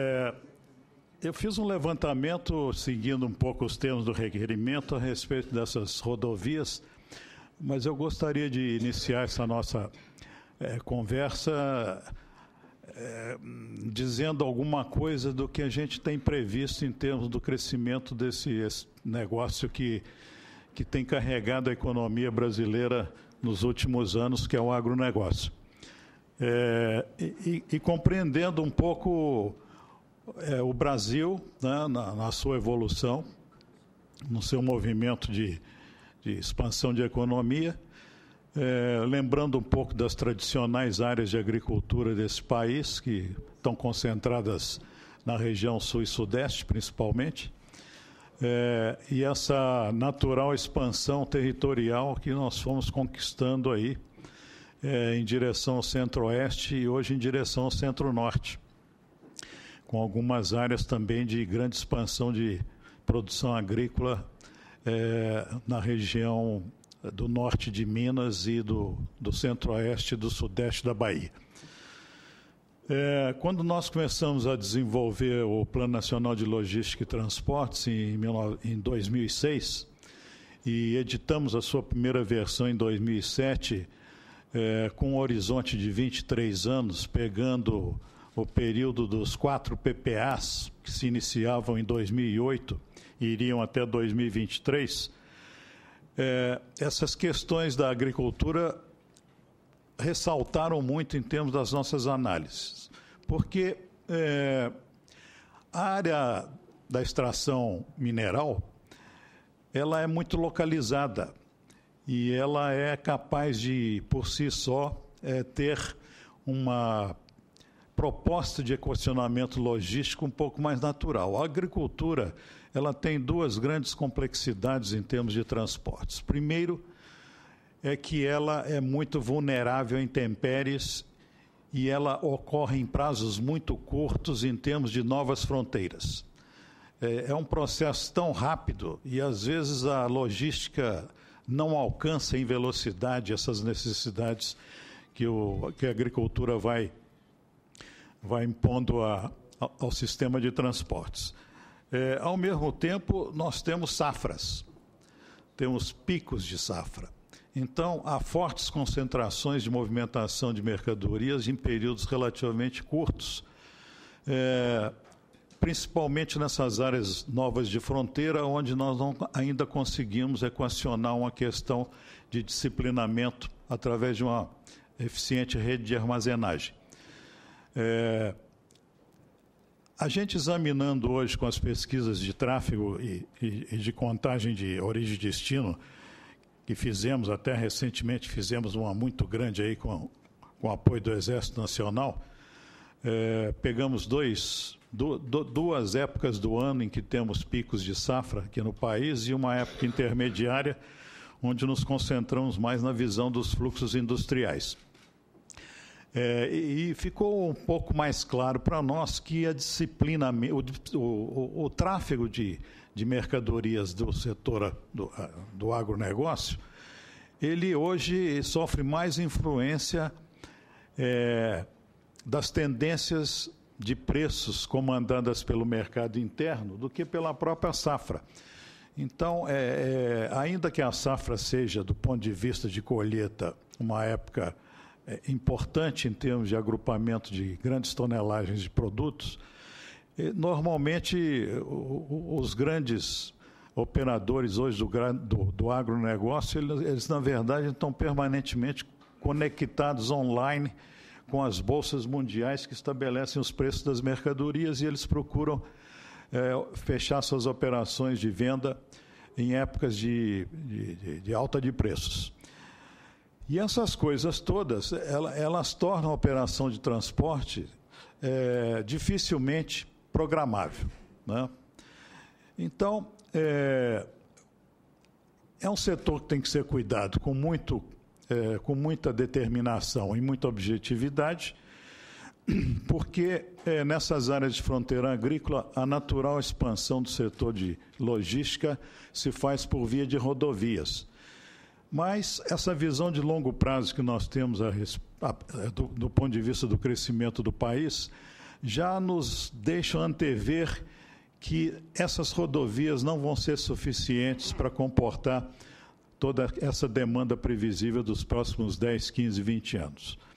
É, eu fiz um levantamento, seguindo um pouco os termos do requerimento, a respeito dessas rodovias, mas eu gostaria de iniciar essa nossa é, conversa é, dizendo alguma coisa do que a gente tem previsto em termos do crescimento desse negócio que, que tem carregado a economia brasileira nos últimos anos, que é o agronegócio. É, e, e, compreendendo um pouco é, o Brasil, né, na, na, sua evolução, no seu movimento de, de expansão de economia, é, lembrando um pouco das tradicionais áreas de agricultura desse país, que estão concentradas na região sul e sudeste, principalmente, é, e essa natural expansão territorial que nós fomos conquistando aí é, em direção ao centro-oeste e hoje em direção ao centro-norte com algumas áreas também de grande expansão de produção agrícola é, na região do norte de Minas e do, do centro-oeste e do sudeste da Bahia. É, quando nós começamos a desenvolver o Plano Nacional de Logística e Transportes em, em 2006 e editamos a sua primeira versão em 2007, é, eh, com um horizonte de 23 anos, pegando o período dos quatro PPAs, que se iniciavam em 2008 e iriam até 2023, é, essas questões da agricultura ressaltaram muito em termos das nossas análises, porque é, a área da extração mineral ela é muito localizada e ela é capaz de, por si só, é, ter uma proposta de equacionamento logístico um pouco mais natural. A agricultura ela tem duas grandes complexidades em termos de transportes. Primeiro, é que ela é muito vulnerável a intempéries e ela ocorre em prazos muito curtos em termos de novas fronteiras. É, é, um processo tão rápido e, às vezes, a logística não alcança em velocidade essas necessidades que, o, que a agricultura vai vai impondo a, ao sistema de transportes. É, ao mesmo tempo, nós temos safras, temos picos de safra. Então, há fortes concentrações de movimentação de mercadorias em períodos relativamente curtos, é, principalmente nessas áreas novas de fronteira, onde nós não ainda conseguimos equacionar uma questão de disciplinamento através de uma eficiente rede de armazenagem. É, a gente examinando hoje com as pesquisas de tráfego e, e, e, de contagem de origem e destino, que fizemos, até recentemente fizemos uma muito grande aí com, com o apoio do Exército Nacional, é, pegamos dois, duas épocas do ano em que temos picos de safra aqui no país e uma época intermediária onde nos concentramos mais na visão dos fluxos industriais. É, e ficou um pouco mais claro para nós que a disciplina, o, o, o tráfego de, de mercadorias do setor do, do agronegócio, ele hoje sofre mais influência é, das tendências de preços comandadas pelo mercado interno do que pela própria safra. Então, é, é, ainda que a safra seja, do ponto de vista de colheita, uma época é, importante em termos de agrupamento de grandes tonelagens de produtos, normalmente os grandes operadores hoje do, do, do agronegócio, eles, eles, na verdade, estão permanentemente conectados online com as bolsas mundiais que estabelecem os preços das mercadorias e eles procuram é, fechar suas operações de venda em épocas de, de, de alta de preços. E essas coisas todas, elas tornam a operação de transporte é, dificilmente programável. Né? Então, é, é um setor que tem que ser cuidado com, muito, é, com muita determinação e muita objetividade, porque é, nessas áreas de fronteira agrícola, a natural expansão do setor de logística se faz por via de rodovias. Mas essa visão de longo prazo que nós temos a, a, é, do, do ponto de vista do crescimento do país já nos deixa antever que essas rodovias não vão ser suficientes para comportar toda essa demanda previsível dos próximos 10, 15, 20 anos.